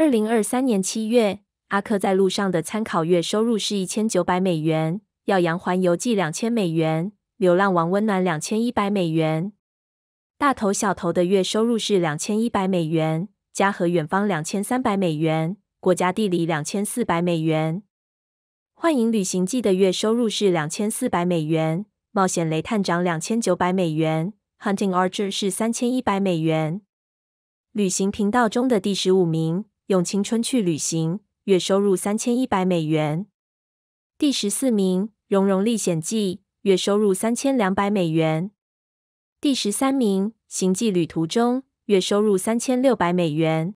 二零二三年七月，阿克在路上的参考月收入是一千九百美元。耀阳环游记两千美元，流浪王温暖两千一百美元。大头小头的月收入是两千一百美元。家和远方两千三百美元。国家地理两千四百美元。幻影旅行记的月收入是两千四百美元。冒险雷探长两千九百美元。Hunting Archer 是三千一百美元。旅行频道中的第十五名。用青春去旅行，月收入三千一百美元。第十四名《荣荣历险记》，月收入三千两百美元。第十三名《行迹旅途》中，月收入三千六百美元。